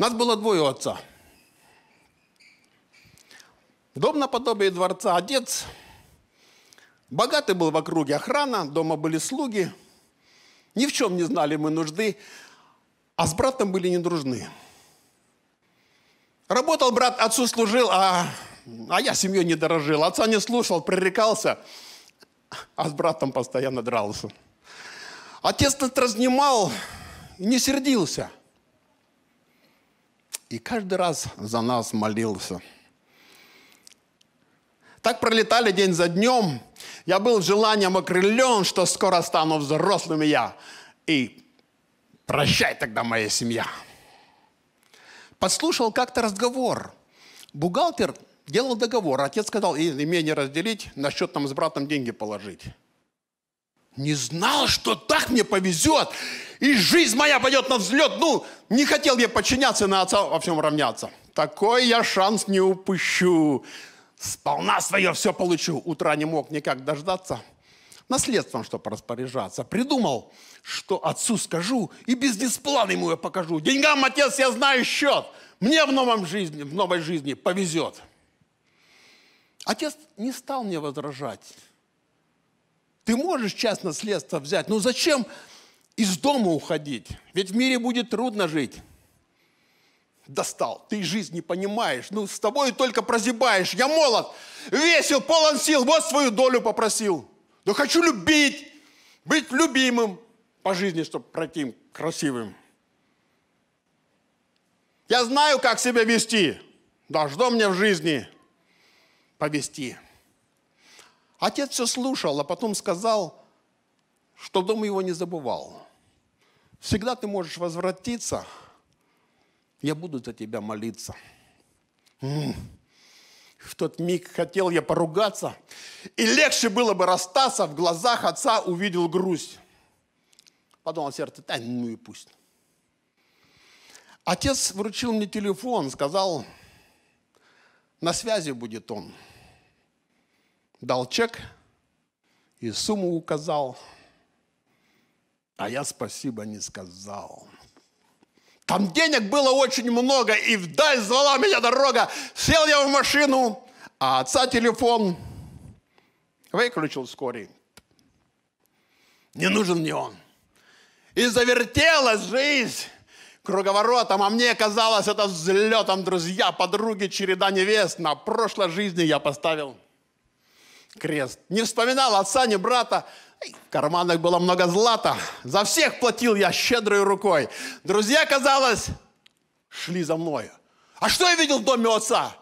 Нас было двое отца. Дом наподобие дворца. Отец богатый был в округе охрана, дома были слуги. Ни в чем не знали мы нужды, а с братом были не дружны. Работал брат, отцу служил, а, а я семьей не дорожил. Отца не слушал, пререкался, а с братом постоянно дрался. Отец нас разнимал, не сердился – и каждый раз за нас молился. Так пролетали день за днем. Я был желанием окрылен, что скоро стану взрослым я. И прощай тогда моя семья. Подслушал как-то разговор. Бухгалтер делал договор. Отец сказал, и имение разделить, на счет там с братом деньги положить. Не знал, что так мне повезет, и жизнь моя пойдет на взлет. Ну, не хотел я подчиняться на отца во всем равняться. Такой я шанс не упущу. Сполна свое все получу. Утра не мог никак дождаться. Наследством, чтобы распоряжаться. Придумал, что отцу скажу и бизнес-план ему я покажу. Деньгам, отец, я знаю счет. Мне в, новом жизни, в новой жизни повезет. Отец не стал мне возражать. Ты можешь часть наследства взять, но ну, зачем из дома уходить. Ведь в мире будет трудно жить. Достал, ты жизнь не понимаешь, ну с тобой только прозябаешь. Я молод, весел, полон сил, вот свою долю попросил. Но хочу любить, быть любимым по жизни, чтобы пройти красивым. Я знаю, как себя вести. Должно мне в жизни повести. Отец все слушал, а потом сказал, что дом его не забывал. Всегда ты можешь возвратиться. Я буду за тебя молиться. В тот миг хотел я поругаться, и легче было бы расстаться, в глазах отца увидел грусть. Подумал «А, сердце, да ну и пусть. Отец вручил мне телефон, сказал, на связи будет он. Дал чек и сумму указал – а я спасибо не сказал. Там денег было очень много, и вдаль звала меня дорога. Сел я в машину, а отца телефон выключил вскоре. Не нужен мне он. И завертелась жизнь круговоротом, а мне казалось это взлетом, друзья, подруги, череда невест. На прошлой жизни я поставил крест. Не вспоминал отца, ни брата. В карманах было много злата. За всех платил я щедрой рукой. Друзья, казалось, шли за мною. А что я видел в доме отца?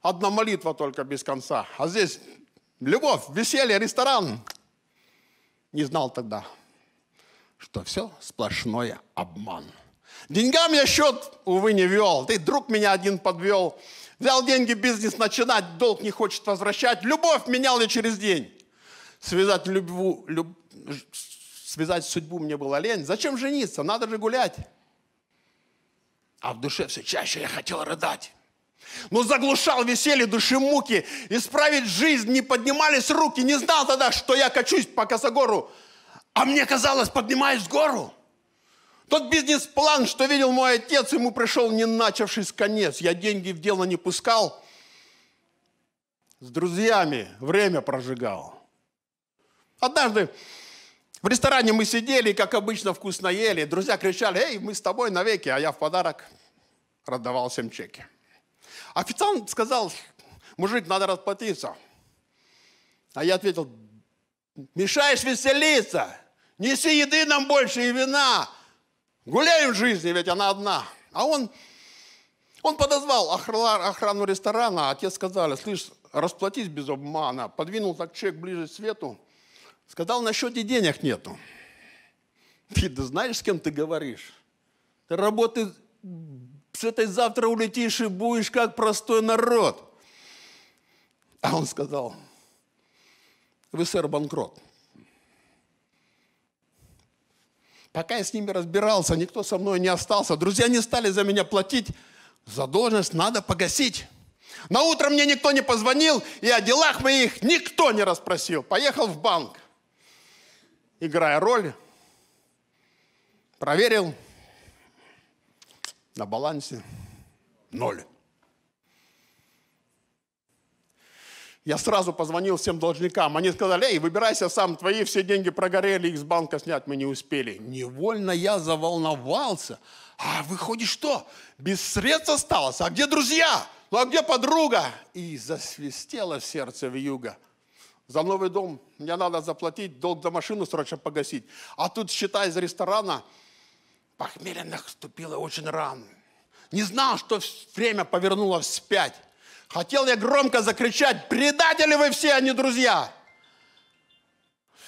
Одна молитва только без конца. А здесь любовь, веселье, ресторан. Не знал тогда, что все сплошное обман. Деньгам я счет, увы, не вел. Ты, друг, меня один подвел. Взял деньги, бизнес начинать, долг не хочет возвращать. Любовь менял я через день. Связать, любву, люб... Связать судьбу мне было лень. Зачем жениться? Надо же гулять. А в душе все чаще я хотел рыдать. Но заглушал веселье души муки. Исправить жизнь не поднимались руки. Не знал тогда, что я качусь по косогору. А мне казалось, поднимаюсь в гору. Тот бизнес-план, что видел мой отец, ему пришел не начавшись конец. Я деньги в дело не пускал, с друзьями время прожигал. Однажды в ресторане мы сидели, как обычно, вкусно ели. Друзья кричали, эй, мы с тобой навеки, а я в подарок раздавал всем чеки. Официант сказал, мужик, надо расплатиться. А я ответил, мешаешь веселиться, неси еды нам больше и вина. Гуляем в жизни, ведь она одна. А он, он подозвал охрану ресторана, а те сказали, слышь, расплатись без обмана. Подвинул так чек ближе к свету, сказал, на счете денег нету. Ты, ты знаешь, с кем ты говоришь? Ты работы с этой завтра улетишь и будешь как простой народ. А он сказал, вы, сэр, банкрот. Пока я с ними разбирался, никто со мной не остался. Друзья не стали за меня платить. Задолженность надо погасить. На утро мне никто не позвонил, и о делах моих никто не расспросил. Поехал в банк, играя роль, проверил на балансе ноль. Я сразу позвонил всем должникам. Они сказали, эй, выбирайся сам, твои все деньги прогорели, их с банка снять мы не успели. Невольно я заволновался. А выходит что? Без средств осталось. А где друзья? Ну а где подруга? И засвистело сердце в юга. За новый дом мне надо заплатить, долг за машину срочно погасить. А тут, считай, из ресторана похмелье наступило очень рано. Не знал, что время повернуло вспять. Хотел я громко закричать, предатели вы все, а не друзья.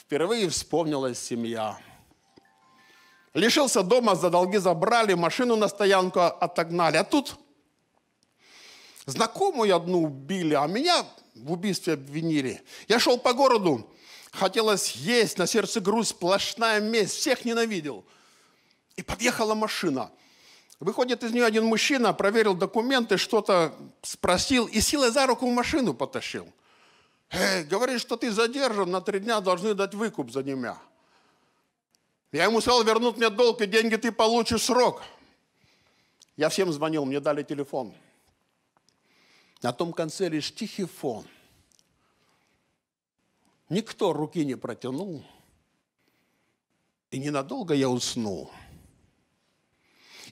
Впервые вспомнилась семья. Лишился дома, за долги забрали, машину на стоянку отогнали. А тут знакомую одну убили, а меня в убийстве обвинили. Я шел по городу, хотелось есть, на сердце груз, сплошная месть, всех ненавидел. И подъехала машина – Выходит из нее один мужчина, проверил документы, что-то спросил и силой за руку в машину потащил. «Эй, говорит, что ты задержан, на три дня должны дать выкуп за немя». Я ему сказал, вернут мне долг, и деньги ты получишь срок. Я всем звонил, мне дали телефон. На том конце лишь тихий фон. Никто руки не протянул. И ненадолго я уснул.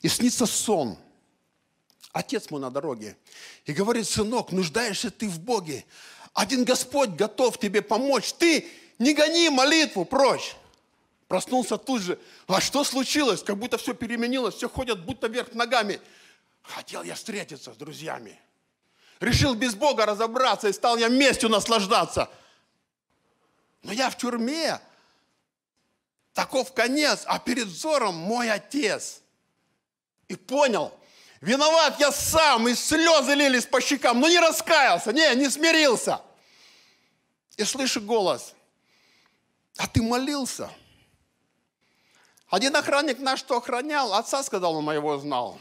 И снится сон. Отец мой на дороге. И говорит, сынок, нуждаешься ты в Боге. Один Господь готов тебе помочь. Ты не гони молитву прочь. Проснулся тут же. А что случилось? Как будто все переменилось. Все ходят будто вверх ногами. Хотел я встретиться с друзьями. Решил без Бога разобраться и стал я местью наслаждаться. Но я в тюрьме. Таков конец, а перед взором мой отец и понял, виноват я сам, и слезы лились по щекам, но ну, не раскаялся, не, не смирился. И слышу голос, а ты молился? Один охранник наш, что охранял, отца, сказал, он моего знал.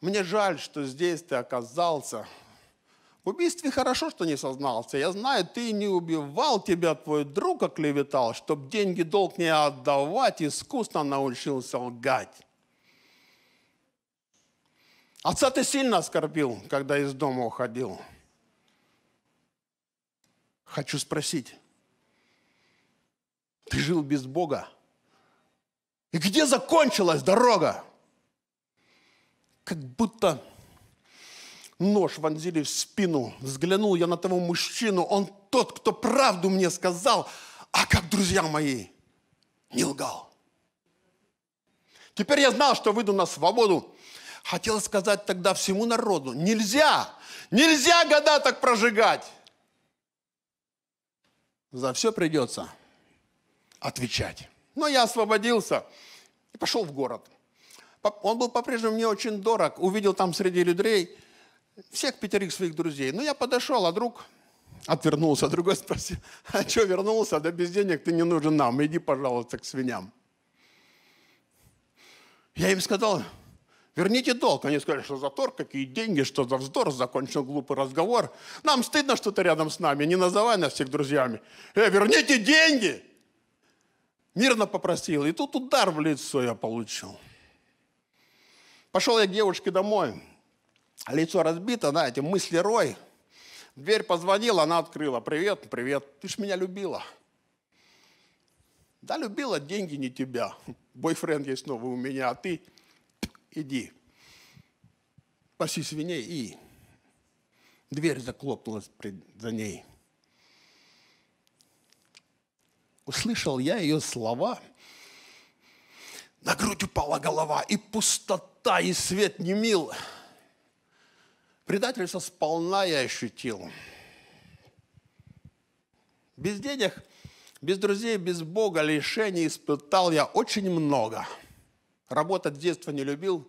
Мне жаль, что здесь ты оказался. В убийстве хорошо, что не сознался. Я знаю, ты не убивал, тебя твой друг оклеветал, чтоб деньги долг не отдавать, искусно научился лгать. Отца ты сильно оскорбил, когда из дома уходил. Хочу спросить, ты жил без Бога? И где закончилась дорога? Как будто нож вонзили в спину. Взглянул я на того мужчину. Он тот, кто правду мне сказал, а как друзья мои, не лгал. Теперь я знал, что выйду на свободу, Хотел сказать тогда всему народу, нельзя, нельзя года так прожигать. За все придется отвечать. Но я освободился и пошел в город. Он был по-прежнему мне очень дорог. Увидел там среди людей всех пятерых своих друзей. Но ну, я подошел, а друг отвернулся, а другой спросил, а что вернулся? Да без денег ты не нужен нам, иди, пожалуйста, к свиням. Я им сказал, Верните долг. Они сказали, что за торг, какие деньги, что за вздор, закончил глупый разговор. Нам стыдно, что ты рядом с нами, не называй нас всех друзьями. Э, верните деньги! Мирно попросил. И тут удар в лицо я получил. Пошел я к девушке домой. Лицо разбито, знаете, мысли рой. Дверь позвонила, она открыла. Привет, привет, ты ж меня любила. Да, любила, деньги не тебя. Бойфренд есть новый у меня, а ты иди, паси свиней и... Дверь заклопнулась пред, за ней. Услышал я ее слова. На грудь упала голова, и пустота, и свет не мил. Предательство сполна я ощутил. Без денег, без друзей, без Бога, лишений испытал я очень много – Работать с детства не любил,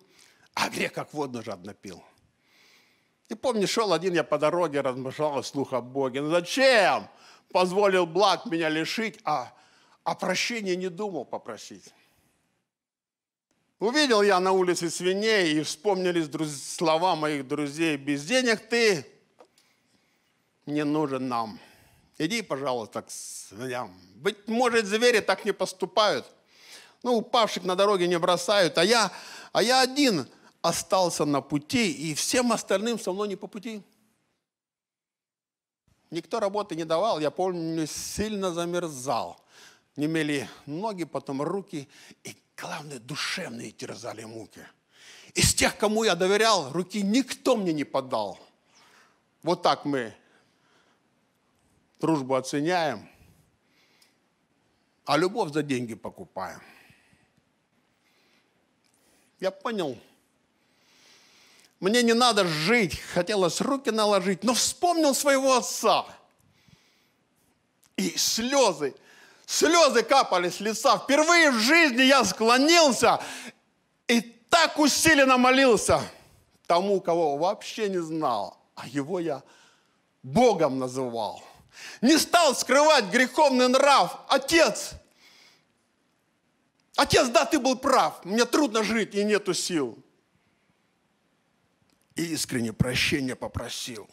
а грех как водно жадно пил. И помню, шел один я по дороге, размышлял слух о Боге. Ну зачем? Позволил благ меня лишить, а о а прощении не думал попросить. Увидел я на улице свиней, и вспомнились друз... слова моих друзей. Без денег ты не нужен нам. Иди, пожалуйста, к свиням. Быть может, звери так не поступают – ну, упавших на дороге не бросают, а я, а я один остался на пути, и всем остальным со мной не по пути. Никто работы не давал, я помню, сильно замерзал. Не мели ноги, потом руки, и главное, душевные терзали муки. Из тех, кому я доверял, руки никто мне не подал. Вот так мы дружбу оценяем, а любовь за деньги покупаем – я понял, мне не надо жить, хотелось руки наложить, но вспомнил своего отца. И слезы, слезы капали с лица. Впервые в жизни я склонился и так усиленно молился тому, кого вообще не знал, а его я Богом называл. Не стал скрывать греховный нрав. Отец – Отец, да, ты был прав, мне трудно жить и нету сил. И искренне прощения попросил.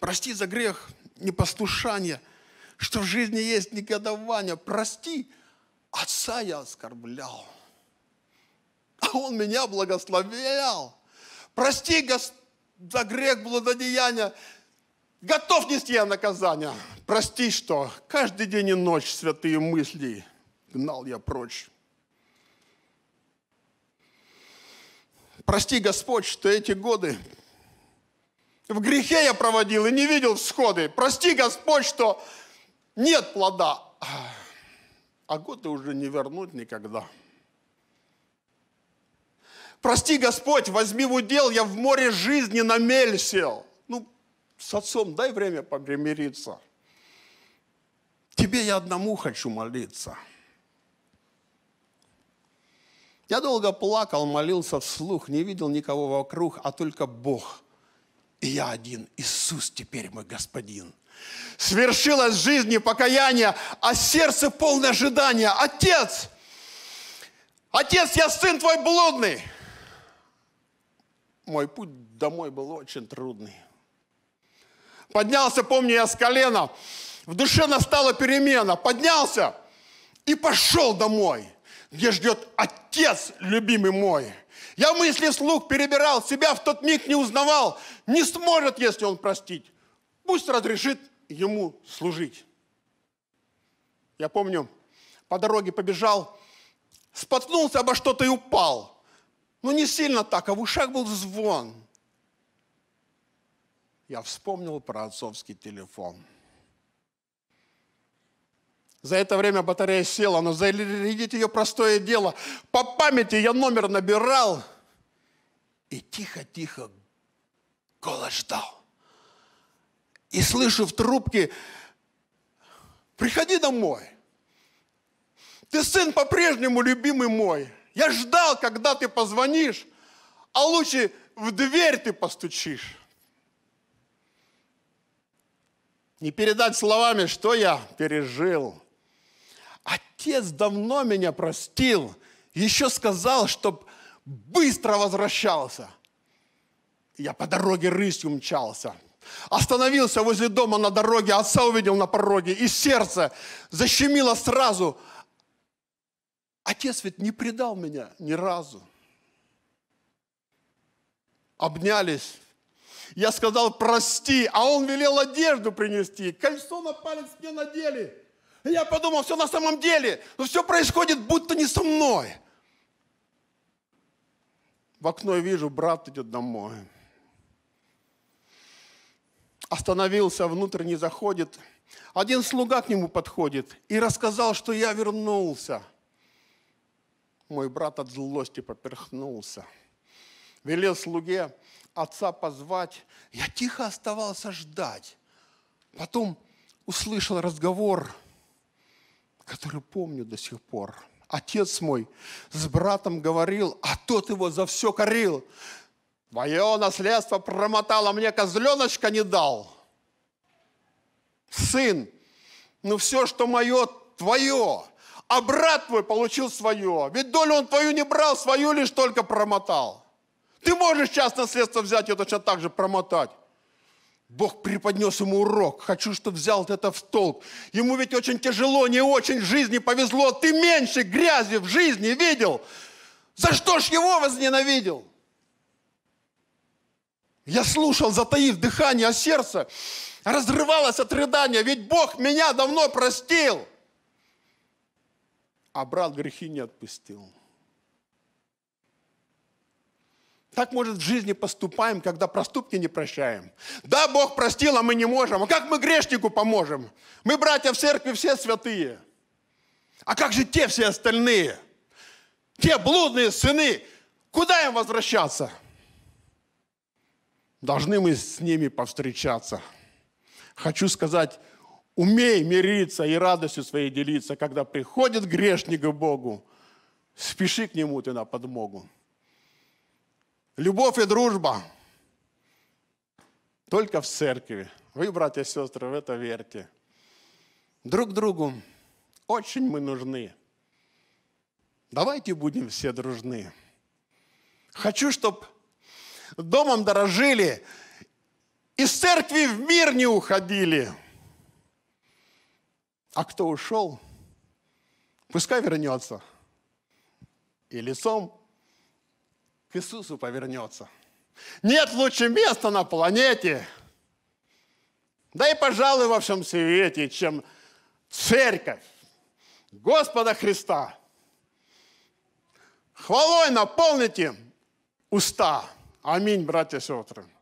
Прости за грех, непослушание, что в жизни есть негодование. Прости, отца я оскорблял. А он меня благословлял. Прости, за грех благодеяния. Готов нести я наказание. Прости, что каждый день и ночь святые мысли – гнал я прочь. Прости, Господь, что эти годы в грехе я проводил и не видел всходы. Прости, Господь, что нет плода. А годы уже не вернуть никогда. Прости, Господь, возьми в удел, я в море жизни на мель сел. Ну, с отцом дай время помириться. Тебе я одному хочу молиться. Я долго плакал, молился вслух, не видел никого вокруг, а только Бог. И я один. Иисус теперь мой Господин. Свершилось жизнь и покаяние, а сердце полное ожидания. Отец! Отец, я сын твой блудный! Мой путь домой был очень трудный. Поднялся, помню, я с колена. В душе настала перемена. Поднялся и пошел домой где ждет Отец, любимый мой. Я мысли слух перебирал, себя в тот миг не узнавал. Не сможет, если он простить. Пусть разрешит ему служить. Я помню, по дороге побежал, споткнулся обо что-то и упал. но не сильно так, а в ушах был звон. Я вспомнил про отцовский телефон – за это время батарея села, но зарядить ее простое дело. По памяти я номер набирал и тихо-тихо голос ждал. И слышу в трубке, приходи домой. Ты сын по-прежнему любимый мой. Я ждал, когда ты позвонишь, а лучше в дверь ты постучишь. Не передать словами, что я пережил – Отец давно меня простил, еще сказал, чтобы быстро возвращался. Я по дороге рысью мчался. Остановился возле дома на дороге, отца увидел на пороге, и сердце защемило сразу. Отец ведь не предал меня ни разу. Обнялись. Я сказал, прости, а он велел одежду принести. Кольцо на палец мне надели я подумал, все на самом деле, но все происходит будто не со мной. В окно я вижу, брат идет домой. Остановился, внутрь не заходит. Один слуга к нему подходит и рассказал, что я вернулся. Мой брат от злости поперхнулся. Велел слуге отца позвать. Я тихо оставался ждать. Потом услышал разговор который помню до сих пор. Отец мой с братом говорил, а тот его за все корил. Твое наследство промотало, мне козленочка не дал. Сын, ну все, что мое, твое. А брат твой получил свое. Ведь долю он твою не брал, свою лишь только промотал. Ты можешь сейчас наследство взять и точно так же промотать. Бог преподнес ему урок. Хочу, чтобы взял это в толк. Ему ведь очень тяжело, не очень в жизни повезло. Ты меньше грязи в жизни видел. За что ж его возненавидел? Я слушал, затаив дыхание, а сердце разрывалось от рыдания, ведь Бог меня давно простил. А брат грехи не отпустил. Так, может, в жизни поступаем, когда проступки не прощаем. Да, Бог простил, а мы не можем. А как мы грешнику поможем? Мы, братья в церкви, все святые. А как же те все остальные? Те блудные сыны. Куда им возвращаться? Должны мы с ними повстречаться. Хочу сказать, умей мириться и радостью своей делиться, когда приходит грешник к Богу. Спеши к нему ты на подмогу любовь и дружба. Только в церкви. Вы, братья и сестры, в это верьте. Друг другу очень мы нужны. Давайте будем все дружны. Хочу, чтобы домом дорожили, из церкви в мир не уходили. А кто ушел, пускай вернется и лицом, к Иисусу повернется. Нет лучше места на планете, да и, пожалуй, во всем свете, чем церковь Господа Христа. Хвалой наполните уста. Аминь, братья и сестры.